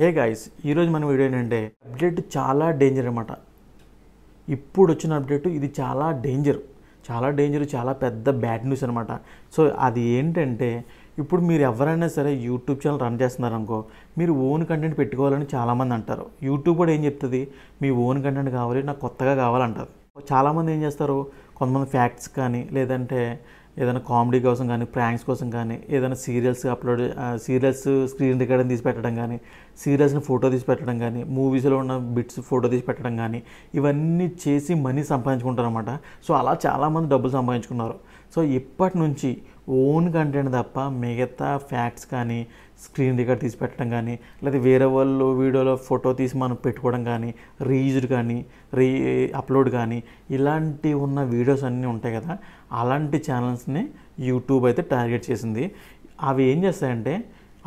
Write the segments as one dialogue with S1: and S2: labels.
S1: hey guys ఈరోజు మన video ఏంటంటే అప్డేట్ చాలా డేంజర్ అనమాట ఇప్పుడు వచ్చిన అప్డేట్ ఇది చాలా డేంజర్ చాలా డేంజర్ చాలా పెద్ద బ్యాడ్ న్యూస్ అనమాట సో అది ఏంటంటే ఇప్పుడు మీరు ఎవరైనా సరే యూట్యూబ్ ఛానల్ రన్ చేస్తున్నారనుకో మీరు ఓన్ కంటెంట్ పెట్టుకోవాలని చాలామంది అంటారు యూట్యూబ్ కూడా ఏం చెప్తుంది మీ ఓన్ కంటెంట్ కావాలి నాకు కొత్తగా కావాలంటారు చాలామంది ఏం చేస్తారు కొంతమంది ఫ్యాక్ట్స్ కానీ లేదంటే ఏదైనా కామెడీ కోసం కానీ ప్రాంక్స్ కోసం కానీ ఏదైనా serials upload serials screen recording తీసి పెట్టడం కానీ సీరియల్స్ని ఫోటో తీసి పెట్టడం కానీ మూవీస్లో ఉన్న బిట్స్ ఫోటో తీసి పెట్టడం కానీ ఇవన్నీ చేసి మనీ అనమాట సో అలా చాలామంది డబ్బులు సంపాదించుకున్నారు సో ఇప్పటి నుంచి ఓన్ కంటెంట్ తప్ప మిగతా ఫ్యాక్ట్స్ కానీ స్క్రీన్ రికార్డ్ తీసి పెట్టడం కానీ లేదా వేరే వాళ్ళు వీడియోలో ఫోటో తీసి మనం పెట్టుకోవడం కానీ రీయూజ్డ్ కానీ రీ అప్లోడ్ కానీ ఇలాంటి ఉన్న వీడియోస్ అన్నీ ఉంటాయి కదా అలాంటి ఛానల్స్ని యూట్యూబ్ అయితే టార్గెట్ చేసింది అవి ఏం చేస్తాయంటే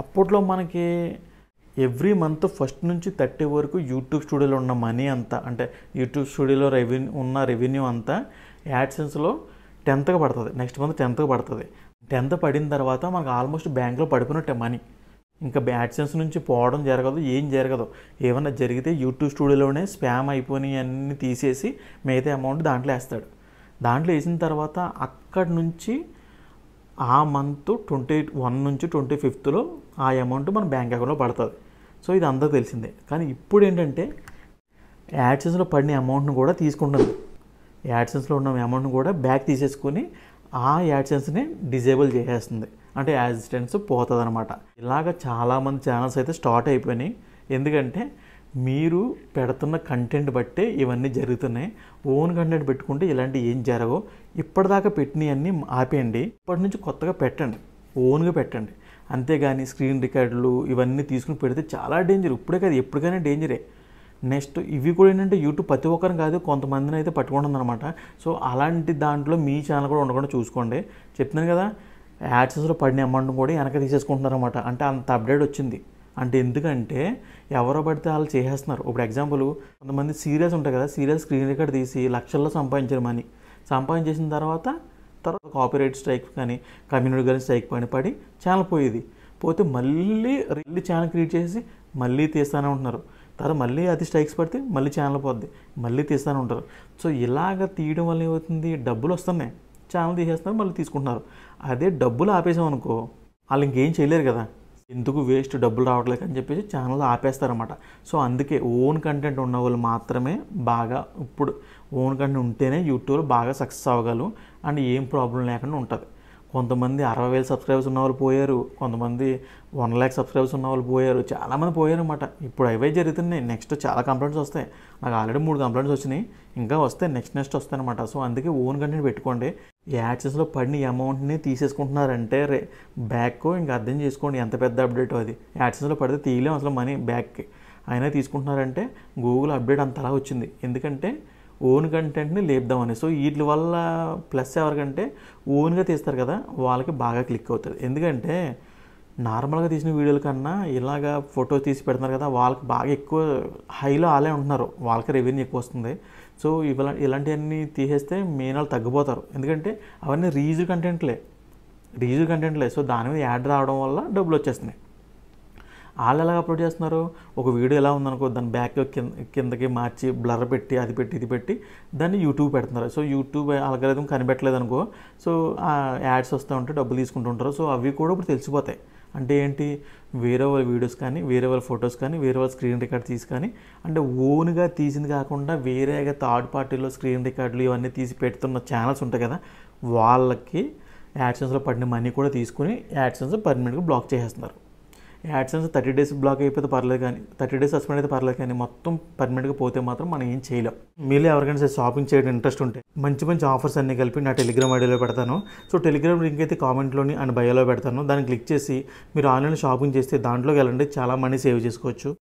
S1: అప్పట్లో మనకి ఎవ్రీ మంత్ ఫస్ట్ నుంచి థర్టీ వరకు యూట్యూబ్ స్టూడియోలో ఉన్న మనీ అంతా అంటే యూట్యూబ్ స్టూడియోలో రెవెన్యూ ఉన్న రెవెన్యూ అంతా యాడ్సెన్స్లో టెన్త్గా పడుతుంది నెక్స్ట్ మంత్ టెన్త్గా పడుతుంది టెన్త్ పడిన తర్వాత మనకు ఆల్మోస్ట్ బ్యాంక్లో పడిపోయినట్టే మనీ ఇంకా బ్యాట్సెన్స్ నుంచి పోవడం జరగదు ఏం జరగదు ఏమన్నా జరిగితే యూట్యూబ్ స్టూడియోలోనే స్పామ్ అయిపోయి అన్నీ తీసేసి మిగతా అమౌంట్ దాంట్లో వేస్తాడు దాంట్లో వేసిన తర్వాత అక్కడి నుంచి ఆ మంత్ ట్వంటీ వన్ నుంచి ట్వంటీ ఫిఫ్త్లో ఆ అమౌంట్ మన బ్యాంక్ అకౌంట్లో పడుతుంది సో ఇది అందరూ తెలిసిందే కానీ ఇప్పుడు ఏంటంటే యాడ్సెన్స్లో పడిన అమౌంట్ను కూడా తీసుకుంటుంది యాడ్సెన్స్లో ఉన్న అమౌంట్ను కూడా బ్యాక్ తీసేసుకొని ఆ యాడ్సెన్స్ని డిజేబుల్ చేసేస్తుంది అంటే యాజిస్టెన్స్ పోతుంది అనమాట ఇలాగ చాలామంది ఛానల్స్ అయితే స్టార్ట్ అయిపోయినాయి ఎందుకంటే మీరు పెడుతున్న కంటెంట్ బట్టే ఇవన్నీ జరుగుతున్నాయి ఓన్ కంటెంట్ పెట్టుకుంటే ఇలాంటివి ఏం జరగవు ఇప్పటిదాకా పెట్టినవన్నీ ఆపేయండి ఇప్పటి నుంచి కొత్తగా పెట్టండి ఓన్గా పెట్టండి అంతేగాని స్క్రీన్ రికార్డులు ఇవన్నీ తీసుకుని పెడితే చాలా డేంజర్ ఇప్పుడే కాదు ఎప్పటికైనా డేంజరే నెక్స్ట్ ఇవి కూడా ఏంటంటే యూట్యూబ్ ప్రతి ఒక్కరిని కాదు కొంతమందిని అయితే పట్టుకుంటుంది అనమాట సో అలాంటి దాంట్లో మీ ఛానల్ కూడా ఉండకుండా చూసుకోండి చెప్తున్నాను కదా యాడ్సెస్లో పడిన అమౌంట్ కూడా వెనక తీసేసుకుంటున్నారన్నమాట అంటే అంత అప్డేట్ వచ్చింది అంటే ఎందుకంటే ఎవరో పడితే వాళ్ళు చేసేస్తున్నారు ఇప్పుడు ఎగ్జాంపుల్ కొంతమంది సీరియల్స్ ఉంటాయి కదా సీరియల్స్ స్క్రీన్ రికార్డ్ తీసి లక్షల్లో సంపాదించారు మనీ సంపాదించేసిన తర్వాత తర్వాత కాపీరైట్ స్ట్రైక్ కానీ కమ్యూనిటీ గారి స్ట్రైక్ పని పడి ఛానల్ పోయేది పోతే మళ్ళీ రెండు ఛానల్ క్రియేట్ చేసి మళ్ళీ తీస్తూనే ఉంటున్నారు తర్వాత మళ్ళీ అది స్ట్రైక్స్ పడితే మళ్ళీ ఛానల్ పోద్ది మళ్ళీ తీస్తూనే ఉంటారు సో ఇలాగ తీయడం వల్ల ఏమవుతుంది డబ్బులు వస్తున్నాయి ఛానల్ తీసేస్తున్నారు మళ్ళీ తీసుకుంటున్నారు అదే డబ్బులు ఆపేసామనుకో వాళ్ళు ఇంకేం చేయలేరు కదా ఎందుకు వేస్ట్ డబ్బులు రావట్లేదు అని చెప్పేసి ఛానల్ ఆపేస్తారన్నమాట సో అందుకే ఓన్ కంటెంట్ ఉన్న వాళ్ళు మాత్రమే బాగా ఇప్పుడు ఓన్ కంటెంట్ ఉంటేనే యూట్యూబ్లో బాగా సక్సెస్ అవ్వగలరు అండ్ ఏం ప్రాబ్లం లేకుండా ఉంటుంది కొంతమంది అరవై వేలు సబ్స్క్రైబర్స్ ఉన్న వాళ్ళు పోయారు కొంతమంది వన్ ల్యాక్ సబ్స్క్రైబర్స్ ఉన్న వాళ్ళు పోయారు చాలామంది పోయారు అనమాట ఇప్పుడు అవే జరుగుతున్నాయి నెక్స్ట్ చాలా కంప్లైంట్స్ వస్తాయి నాకు ఆల్రెడీ మూడు కంప్లైంట్స్ వచ్చినాయి ఇంకా వస్తాయి నెక్స్ట్ నెక్స్ట్ వస్తాయి అనమాట సో అందుకే ఓన్ కంటెంట్ పెట్టుకోండి యాక్సెస్లో పడిన అమౌంట్ని తీసేసుకుంటున్నారంటే రే బ్యాక్ ఇంకా అర్థం చేసుకోండి ఎంత పెద్ద అప్డేట్ అది యాక్సెస్లో పడితే తీయలేం అసలు మనీ బ్యాక్కి అయినా తీసుకుంటున్నారంటే గూగుల్ అప్డేట్ అంతలా వచ్చింది ఎందుకంటే ఓన్ కంటెంట్ని లేపుదామని సో వీటి వల్ల ప్లస్ ఎవరికంటే ఓన్గా తీస్తారు కదా వాళ్ళకి బాగా క్లిక్ అవుతుంది ఎందుకంటే నార్మల్గా తీసిన వీడియోల కన్నా ఇలాగా ఫొటోస్ తీసి పెడుతున్నారు కదా వాళ్ళకి బాగా ఎక్కువ హైలో ఆలే ఉంటున్నారు వాళ్ళకి రెవెన్యూ ఎక్కువ వస్తుంది సో ఇవలా ఇలాంటివన్నీ తీసేస్తే మెయిన్ వాళ్ళు తగ్గిపోతారు ఎందుకంటే అవన్నీ రీజు కంటెంట్లే రీజు కంటెంట్లే సో దాని మీద యాడ్ రావడం వల్ల డబ్బులు వచ్చేస్తున్నాయి వాళ్ళు ఎలాగ అప్లోడ్ చేస్తున్నారు ఒక వీడియో ఎలా ఉందనుకో దాని బ్యాక్ కింద కిందకి మార్చి బ్లర్ పెట్టి అది పెట్టి ఇది పెట్టి దాన్ని యూట్యూబ్ పెడుతున్నారు సో యూట్యూబ్ అల్గరిథం కనిపెట్టలేదు అనుకో సో యాడ్స్ వస్తూ ఉంటే డబ్బులు తీసుకుంటుంటారు సో అవి కూడా ఇప్పుడు తెలిసిపోతాయి అంటే ఏంటి వేరే వాళ్ళ వీడియోస్ కానీ వేరే వాళ్ళ ఫొటోస్ కానీ వేరే వాళ్ళ స్క్రీన్ రికార్డ్ తీసి కానీ అంటే ఓన్గా తీసింది కాకుండా వేరేగా థర్డ్ పార్టీలో స్క్రీన్ రికార్డులు ఇవన్నీ తీసి పెడుతున్న ఛానల్స్ ఉంటాయి కదా వాళ్ళకి యాడ్సెన్స్లో పడిన మనీ కూడా తీసుకుని యాడ్సెన్స్ పర్మనెంట్గా బ్లాక్ చేసేస్తున్నారు యాడ్సెన్స్ థర్టీ డేస్ బ్లాక్ అయిపోతే పర్లేదు కానీ థర్టీ డేస్ సస్పెండ్ అయితే పర్లేదు కానీ మొత్తం పర్మనెంట్గా పోతే మాత్రం మనం ఏం చేయలేం మీలో ఎవరికైనా సరే షాపింగ్ చేయడం ఇంట్రెస్ట్ ఉంటే మంచి మంచి ఆఫర్స్ అన్నీ కలిపి నా టెలిగ్రామ్ ఐడియాలో పెడతాను సో టెలిగ్రామ్ లింక్ అయితే కామెంట్లోని అండ్ బయోలో పెడతాను దాన్ని క్లిక్ చేసి మీరు ఆన్లైన్ షాపింగ్ చేస్తే దాంట్లోకి వెళ్ళండి చాలా మనీ సేవ్ చేసుకోవచ్చు